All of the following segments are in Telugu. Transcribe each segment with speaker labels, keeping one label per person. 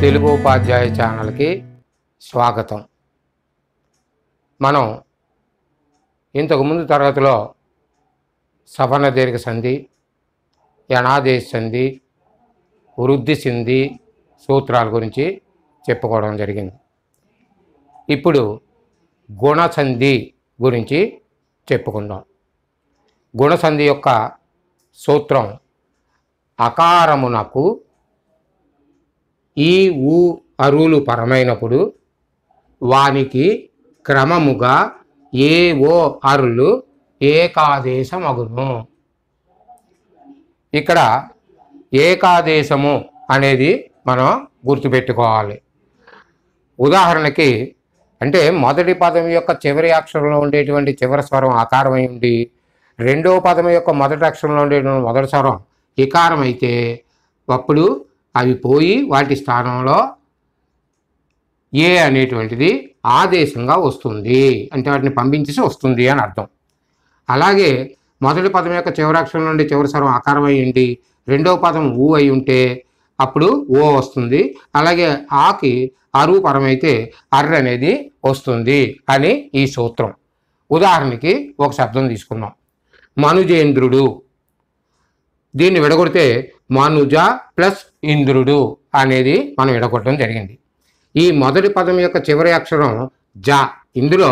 Speaker 1: తెలుగు ఉపాధ్యాయ ఛానల్కి స్వాగతం మనం ఇంతకుముందు తరగతిలో సవర్ణ దీర్ఘ సంధి యణాదేశ సంధి వృద్ధి సింధి సూత్రాల గురించి చెప్పుకోవడం జరిగింది ఇప్పుడు గుణసంధి గురించి చెప్పుకుందాం గుణసంధి యొక్క సూత్రం అకారమునకు ఈ ఊ అరువులు పరమైనప్పుడు వానికి క్రమముగా ఏ ఓ అరులు ఏకాదేశమగును ఇక్కడ ఏకాదేశము అనేది మనం గుర్తుపెట్టుకోవాలి ఉదాహరణకి అంటే మొదటి పదం యొక్క చివరి అక్షరంలో ఉండేటువంటి చివరి స్వరం ఆకారం ఉండి రెండవ పదం యొక్క మొదటి అక్షరంలో ఉండేటువంటి మొదటి స్వరం ఇకారం అయితే అప్పుడు అవి పోయి వాటి స్థానంలో ఏ అనేటువంటిది ఆదేశంగా వస్తుంది అంటే వాటిని పంపించేసి వస్తుంది అని అర్థం అలాగే మొదటి పదం యొక్క చివరాక్షరం నుండి చివరి స్వరం ఆకారం అయ్యింది రెండవ పదం ఊ అయి ఉంటే అప్పుడు ఓ వస్తుంది అలాగే ఆకి అరువు పరమైతే అర్ర అనేది వస్తుంది అని ఈ సూత్రం ఉదాహరణకి ఒక శబ్దం తీసుకుందాం మనుజేంద్రుడు దీన్ని విడగొడితే మనుజ ప్లస్ ఇంద్రుడు అనేది మనం విడగొట్టడం జరిగింది ఈ మొదటి పదం యొక్క చివరి అక్షరం జ ఇందులో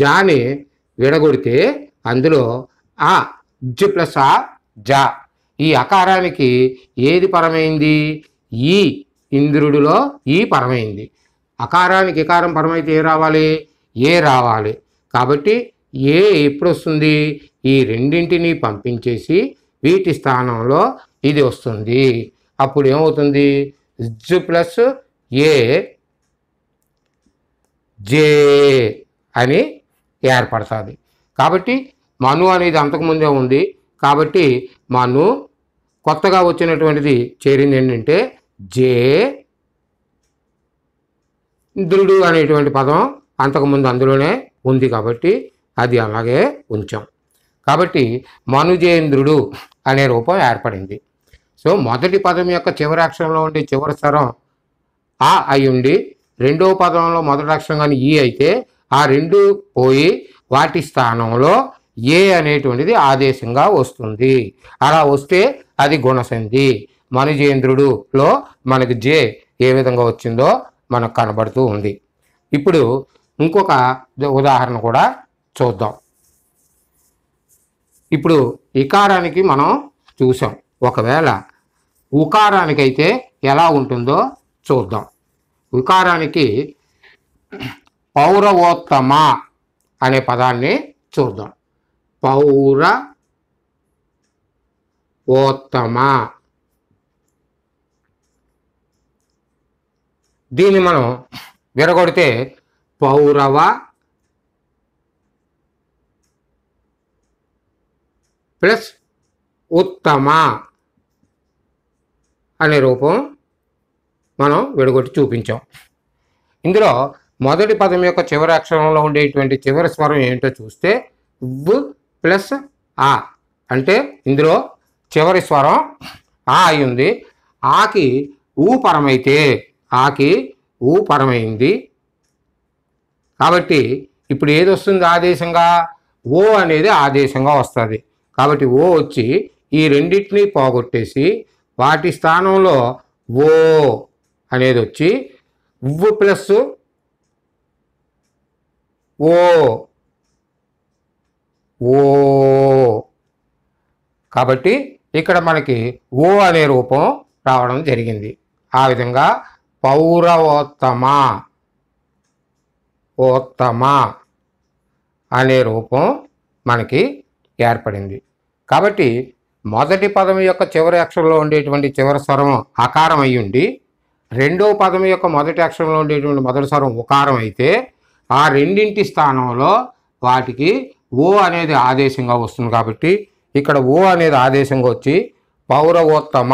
Speaker 1: జాని విడగొడితే అందులో ఆ జ ప్లస్ ఆ జ ఈ అకారానికి ఏది పరమైంది ఈ ఇంద్రుడిలో ఈ పరమైంది అకారానికి ఇకారం పరమైతే ఏ రావాలి ఏ రావాలి కాబట్టి ఏ ఎప్పుడు వస్తుంది ఈ రెండింటినీ పంపించేసి వీటి స్థానంలో ఇది వస్తుంది అప్పుడు ఏమవుతుంది జు ప్లస్ ఏ జే అని ఏర్పడుతుంది కాబట్టి మను అనేది అంతకుముందే ఉంది కాబట్టి మను కొత్తగా వచ్చినటువంటిది చేరింది ఏంటంటే జే దృడు అనేటువంటి పదం అంతకుముందు అందులోనే ఉంది కాబట్టి అది అలాగే ఉంచాం కాబట్టి మనుజేంద్రుడు అనే రూపం ఏర్పడింది సో మొదటి పదం యొక్క చివరి అక్షరంలో ఉండే చివరి స్వరం ఆ అయి ఉండి రెండవ పదంలో మొదటి అక్షరం కానీ ఈ అయితే ఆ రెండు పోయి వాటి స్థానంలో ఏ అనేటువంటిది ఆదేశంగా వస్తుంది అలా వస్తే అది గుణసంధి మనుజేంద్రుడులో మనకు జే ఏ విధంగా వచ్చిందో మనకు కనబడుతూ ఉంది ఇప్పుడు ఇంకొక ఉదాహరణ కూడా చూద్దాం ఇప్పుడు ఇకారానికి మనం చూసాం ఒకవేళ ఉకారానికైతే ఎలా ఉంటుందో చూద్దాం ఉకారానికి పౌరవోత్తమ అనే పదాన్ని చూద్దాం పౌర ఓత్తమ దీన్ని మనం విరగొడితే పౌరవ ప్లస్ ఉత్తమ అనే రూపం మనం విడగొట్టి చూపించాం ఇందులో మొదటి పదం యొక్క చివరి అక్షరంలో ఉండేటువంటి చివరి స్వరం ఏంటో చూస్తే వ్ ప్లస్ ఆ అంటే ఇందులో చివరి స్వరం ఆ అయి ఉంది ఆకి ఊ పరమైతే ఆకి ఊ పరమైంది కాబట్టి ఇప్పుడు ఏది వస్తుంది ఆదేశంగా ఓ అనేది ఆదేశంగా వస్తుంది కాబట్టి ఓ వచ్చి ఈ రెండింటిని పోగొట్టేసి వాటి స్థానంలో ఓ అనేది వచ్చి ఉవ్వు ప్లస్ ఓ ఓ కాబట్టి ఇక్కడ మనకి ఓ అనే రూపం రావడం జరిగింది ఆ విధంగా పౌరవోత్తమ ఓత్తమ అనే రూపం మనకి ఏర్పడింది కాబట్టి మొదటి పదం యొక్క చివరి అక్షరంలో ఉండేటువంటి చివరి స్వరం అకారం అయ్యుండి రెండవ పదం యొక్క మొదటి అక్షరంలో ఉండేటువంటి మొదటి స్వరం ఉకారం అయితే ఆ రెండింటి స్థానంలో వాటికి ఓ అనేది ఆదేశంగా వస్తుంది కాబట్టి ఇక్కడ ఓ అనేది ఆదేశంగా వచ్చి పౌరవోత్తమ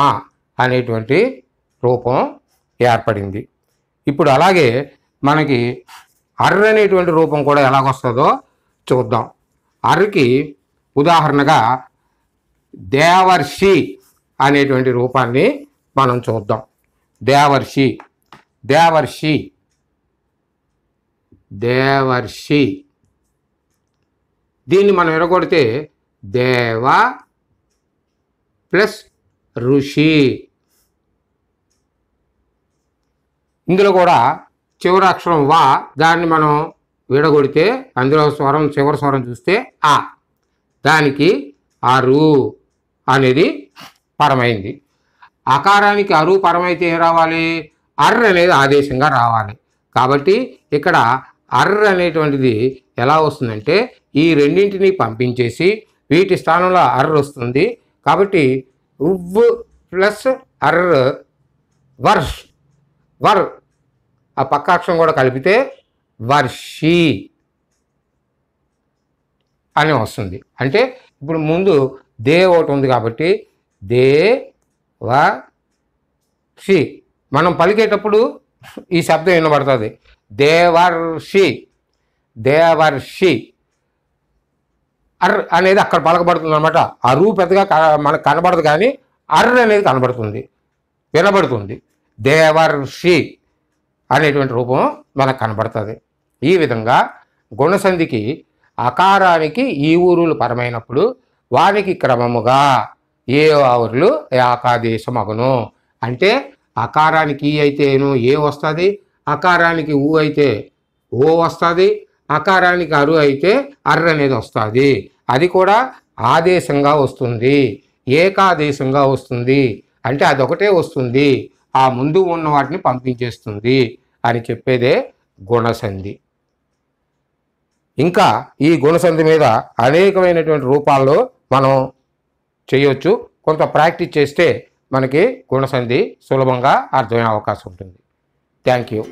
Speaker 1: అనేటువంటి రూపం ఏర్పడింది ఇప్పుడు అలాగే మనకి అర్ర అనేటువంటి రూపం కూడా ఎలాగొస్తుందో చూద్దాం అర్రకి ఉదాహరణగా దేవర్షి అనేటువంటి రూపాన్ని మనం చూద్దాం దేవర్షి దేవర్షి దేవర్షి దీన్ని మనం విరగొడితే దేవ ప్లస్ ఋషి ఇందులో కూడా చివరి అక్షరం వా దాన్ని మనం విడగొడితే అందులో స్వరం చివరి స్వరం చూస్తే ఆ దానికి అరు అనేది పరమైంది అకారానికి అరు పరమైతే ఏం రావాలి అర్ర అనేది ఆదేశంగా రావాలి కాబట్టి ఇక్కడ అర్ర అనేటువంటిది ఎలా వస్తుందంటే ఈ రెండింటిని పంపించేసి వీటి స్థానంలో అర్ర వస్తుంది కాబట్టి ఉవ్ ప్లస్ అర్ర వర్ష్ వర్ ఆ పక్కాక్షం కూడా కలిపితే వర్షి అని వస్తుంది అంటే ఇప్పుడు ముందు దే ఒకటి ఉంది కాబట్టి దే వా షి మనం పలికేటప్పుడు ఈ శబ్దం వినబడుతుంది దేవర్షి దేవర్షి అర్ అనేది అక్కడ పలకబడుతుంది అనమాట అరు పెద్దగా మనకు కనబడదు కానీ అర్ర అనేది కనబడుతుంది వినబడుతుంది దేవర్షి అనేటువంటి రూపం మనకు కనబడుతుంది ఈ విధంగా గుణసంధికి అకారానికి ఈ ఊరులు పరమైనప్పుడు వారికి క్రమముగా ఏ ఆవుర్లు ఆకాదేశమగును అంటే అకారానికి ఈ అయితేను ఏ వస్తుంది అకారానికి ఊ అయితే ఓ వస్తుంది అకారానికి అరు అయితే అర్ర అనేది వస్తుంది అది కూడా ఆదేశంగా వస్తుంది ఏకాదేశంగా వస్తుంది అంటే అదొకటే వస్తుంది ఆ ముందు ఉన్న వాటిని పంపించేస్తుంది అని చెప్పేదే గుణసంధి ఇంకా ఈ గుణసంధి మీద అనేకమైనటువంటి రూపాల్లో మనం చేయొచ్చు కొంత ప్రాక్టీస్ చేస్తే మనకి గుణసంధి సులభంగా అర్థమయ్యే అవకాశం ఉంటుంది థ్యాంక్ యూ